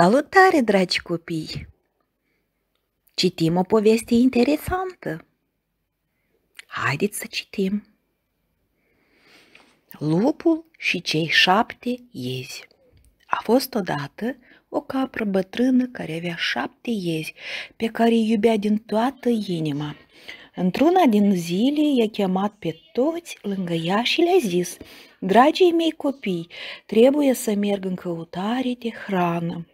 Salutare, dragi copii! Citim o poveste interesantă. Haideți să citim. Lupul și cei șapte iezi. A fost odată o capră bătrână care avea șapte iezi, pe care îi iubea din toată inima. Într-una din zile i-a chemat pe toți lângă ea și le-a zis, Dragii mei copii, trebuie să merg în căutare de hrană.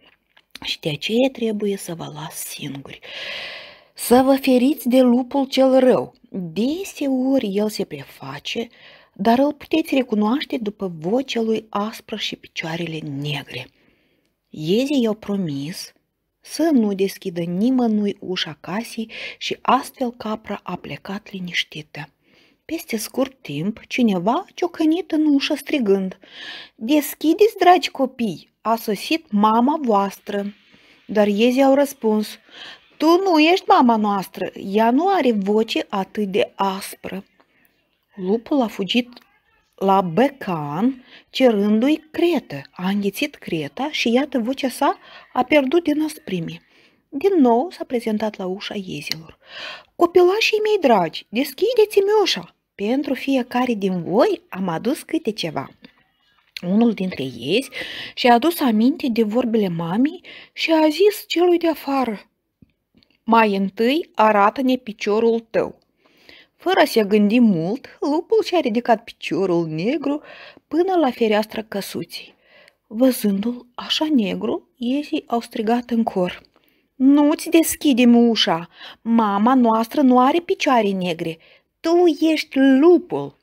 Și de aceea trebuie să vă las singuri. Să vă feriți de lupul cel rău. Deseori el se preface, dar îl puteți recunoaște după vocea lui aspră și picioarele negre. Iezii i-au promis să nu deschidă nimănui ușa casei și astfel capra a plecat liniștită. Peste scurt timp, cineva a ciocănit în ușă strigând, Deschideți, dragi copii, a sosit mama voastră. Dar ei au răspuns, tu nu ești mama noastră, ea nu are voce atât de aspră. Lupul a fugit la becan, cerându-i cretă. A înghițit creta și iată vocea sa a pierdut din asprime. Din nou s-a prezentat la ușa iezilor. Copilașii mei dragi, deschideți-mi ușa! Pentru fiecare din voi am adus câte ceva unul dintre ei și a adus aminte de vorbele mamei și a zis celui de afară, Mai întâi arată-ne piciorul tău. Fără să gândi mult, lupul și-a ridicat piciorul negru până la fereastră căsuții. Văzându-l așa negru, ei au strigat în cor. Nu-ți deschidem ușa! Mama noastră nu are picioare negre! Tu ești lupul!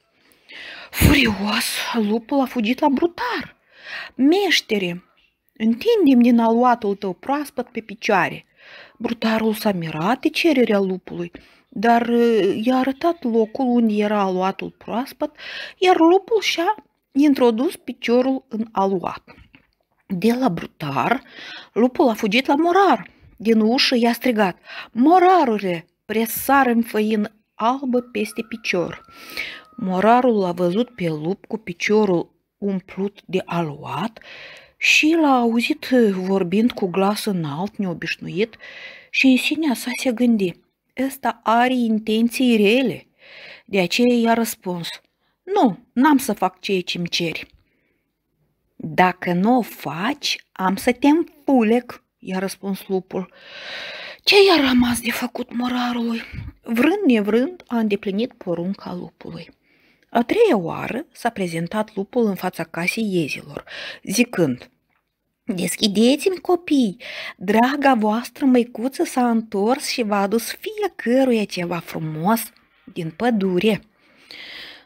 Furios, lupul a fugit la brutar. Meștere, întindem din aluatul tău proaspăt pe picioare. Brutarul s-a mirat de cererea lupului, dar uh, i-a arătat locul unde era aluatul proaspăt, iar lupul și-a introdus piciorul în aluat. De la brutar, lupul a fugit la morar. Din ușă i-a strigat, morarule, presar în făină albă peste picior. Morarul l-a văzut pe lup cu piciorul umplut de aluat și l-a auzit vorbind cu glas înalt, neobișnuit, și în sinea sa se gândi, ăsta are intenții rele. De aceea i-a răspuns, nu, n-am să fac ceea ce-mi ceri. Dacă nu o faci, am să te împulec, i-a răspuns lupul. Ce i-a rămas de făcut morarului? Vrând nevrând a îndeplinit porunca lupului. A treia oară s-a prezentat lupul în fața casei iezilor, zicând Deschideți-mi copii, draga voastră măicuță s-a întors și v-a adus fiecăruia ceva frumos din pădure.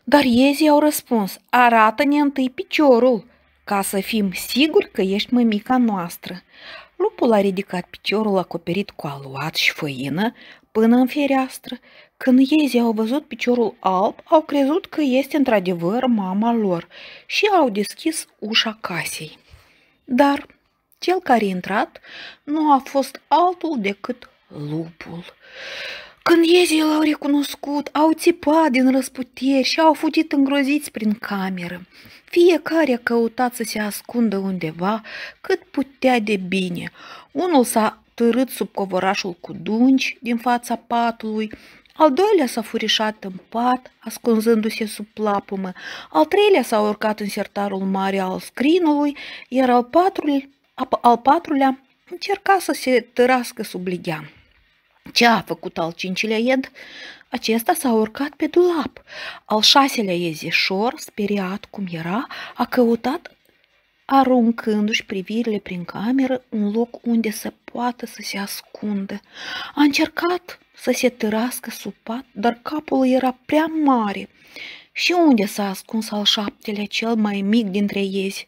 Dar iezii au răspuns, arată-ne întâi piciorul, ca să fim siguri că ești mămica noastră. Lupul a ridicat piciorul acoperit cu aluat și făină, până în fereastră. Când iezii au văzut piciorul alb, au crezut că este într-adevăr mama lor și au deschis ușa casei. Dar cel care a intrat nu a fost altul decât lupul. Când iezii l-au recunoscut, au țipat din răsputeri și au fugit îngroziți prin cameră. Fiecare a căutat să se ascundă undeva cât putea de bine. Unul s-a târât sub covorașul cu dunci din fața patului, al doilea s-a furișat în pat, ascunzându-se sub plapumă, al treilea s-a urcat în sertarul mare al scrinului, iar al, patrul, al patrulea încerca să se târască sub ligea. Ce a făcut al cincilea ed? Acesta s-a urcat pe dulap. Al șaselea ezișor, speriat cum era, a căutat aruncându-și privirile prin cameră un loc unde să poată să se ascundă. A încercat să se târască sub pat, dar capul era prea mare. Și unde s-a ascuns al șaptele cel mai mic dintre ei?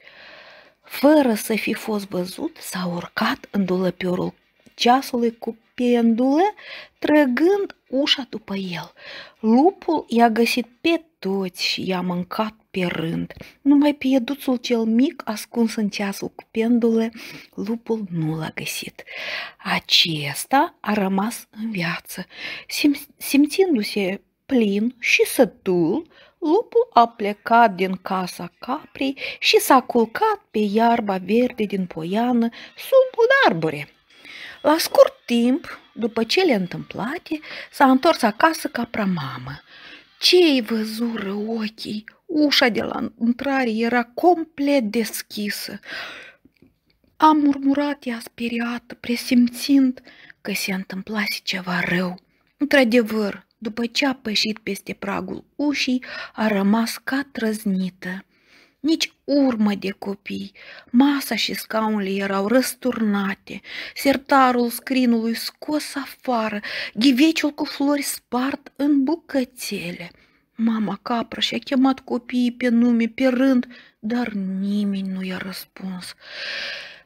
Fără să fi fost văzut, s-a urcat în dulăpiorul ceasului cu pendule, trăgând ușa după el. Lupul i-a găsit pe toți și i-a mâncat pe rând. Numai pieduțul cel mic, ascuns în ceasul cu pendule, lupul nu l-a găsit. Acesta a rămas în viață. Sim- simțindu-se plin și sătul, lupul a plecat din casa caprii și s-a culcat pe iarba verde din poiană sub un arbore. La scurt timp, după cele întâmplate, s-a întors acasă ca pramamă. Cei văzură ochii? Ușa de la intrare era complet deschisă. Am murmurat ea speriată, presimțind că se întâmplase ceva rău. Într-adevăr, după ce a pășit peste pragul ușii, a rămas ca trăznită nici urmă de copii. Masa și scaunele erau răsturnate, sertarul scrinului scos afară, ghiveciul cu flori spart în bucățele. Mama capră și-a chemat copiii pe nume, pe rând, dar nimeni nu i-a răspuns.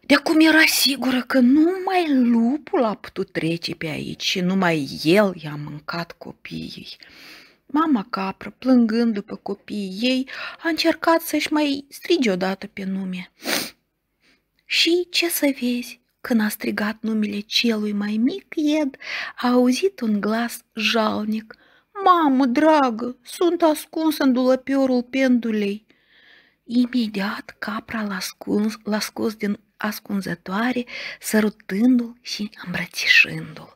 De acum era sigură că numai lupul a putut trece pe aici și numai el i-a mâncat copiii. Mama capră, plângând după copiii ei, a încercat să-și mai strige odată pe nume. Și ce să vezi, când a strigat numele celui mai mic ied, a auzit un glas jalnic. Mamă, dragă, sunt ascuns în dulăpiorul pendulei. Imediat capra l-a, ascuns, l-a scos din ascunzătoare, sărutându-l și îmbrățișându-l.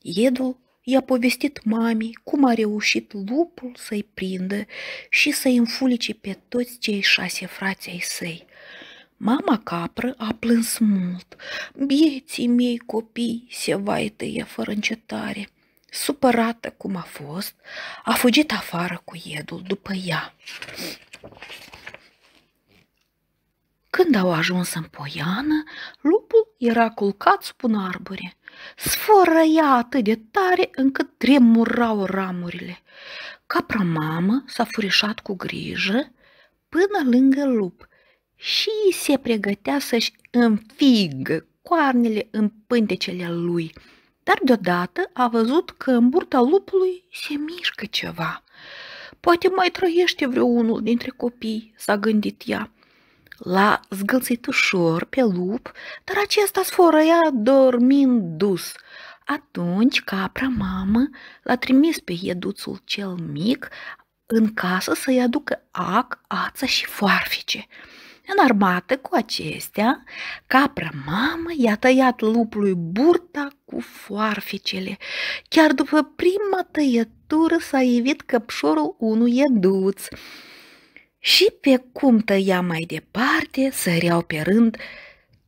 Iedul i-a povestit mamei cum a reușit lupul să-i prindă și să-i înfulice pe toți cei șase frații ai săi. Mama capră a plâns mult. Bieții mei copii se vaităie fără încetare. Supărată cum a fost, a fugit afară cu iedul după ea. Când au ajuns în poiană, lupul era culcat sub un arbore. Sfărăia atât de tare încât tremurau ramurile. Capra mamă s-a furișat cu grijă până lângă lup și se pregătea să-și înfigă coarnele în pântecele lui. Dar deodată a văzut că în burta lupului se mișcă ceva. Poate mai trăiește vreunul dintre copii, s-a gândit ea. L-a zgâlțit ușor pe lup, dar acesta sfărăia dormind dus. Atunci capra mamă l-a trimis pe ieduțul cel mic în casă să-i aducă ac, ață și foarfice. armată cu acestea, capra mamă i-a tăiat lupului burta cu foarficele. Chiar după prima tăietură s-a evit căpșorul unui ieduț și pe cum tăia mai departe săreau pe rând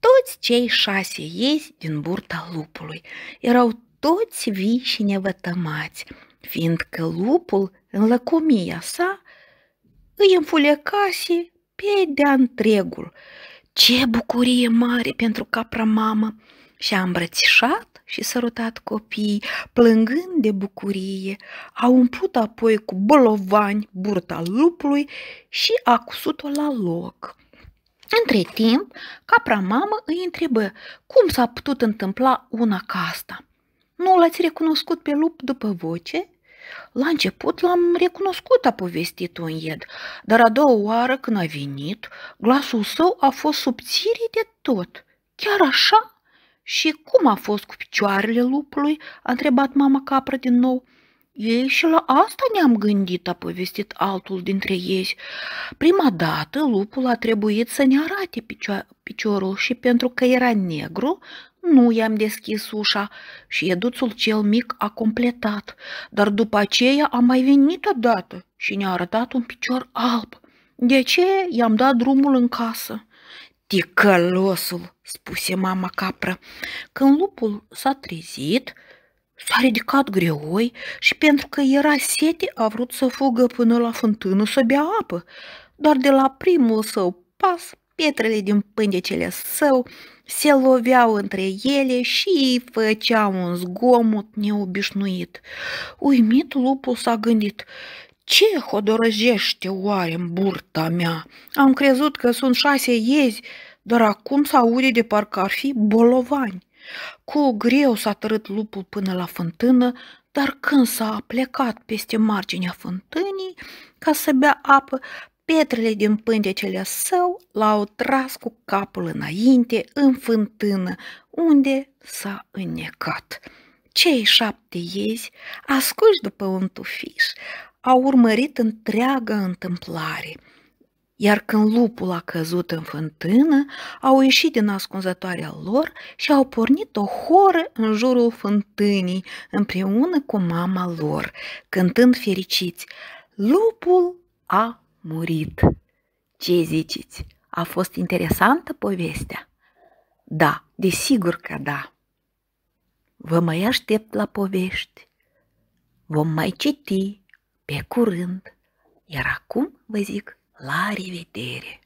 toți cei șase iezi din burta lupului. Erau toți vii și nevătămați, fiindcă lupul, în lăcomia sa, îi înfulecase pe de întregul. Ce bucurie mare pentru capra mamă! și-a îmbrățișat și sărutat copiii, plângând de bucurie, a umplut apoi cu bolovani burta lupului și a cusut-o la loc. Între timp, capra mamă îi întrebă cum s-a putut întâmpla una ca asta. Nu l-ați recunoscut pe lup după voce? La început l-am recunoscut, a povestit un ied, dar a doua oară când a venit, glasul său a fost subțire de tot. Chiar așa și cum a fost cu picioarele lupului?" a întrebat mama capră din nou. Ei și la asta ne-am gândit, a povestit altul dintre ei. Prima dată, lupul a trebuit să ne arate picio- piciorul și pentru că era negru, nu i-am deschis ușa și eduțul cel mic a completat, dar după aceea a mai venit odată și ne-a arătat un picior alb. De ce i-am dat drumul în casă? Ticălosul, spuse mama capră. Când lupul s-a trezit, S-a ridicat greoi și pentru că era sete a vrut să fugă până la fântână să bea apă, dar de la primul său pas pietrele din pândecele său se loveau între ele și îi făceau un zgomot neobișnuit. Uimit, lupul s-a gândit, ce hodorăjește oare în burta mea? Am crezut că sunt șase iezi, dar acum s-aude de parcă ar fi bolovani. Cu greu s-a tărât lupul până la fântână, dar când s-a plecat peste marginea fântânii ca să bea apă, pietrele din pântecele său l-au tras cu capul înainte în fântână, unde s-a înnecat. Cei șapte iezi, ascuși după un tufiș, au urmărit întreaga întâmplare. Iar când lupul a căzut în fântână, au ieșit din ascunzătoarea lor și au pornit o horă în jurul fântânii, împreună cu mama lor, cântând fericiți. Lupul a murit. Ce ziceți? A fost interesantă povestea? Da, desigur că da. Vă mai aștept la povești. Vom mai citi pe curând! Iar acum vă zic la revedere!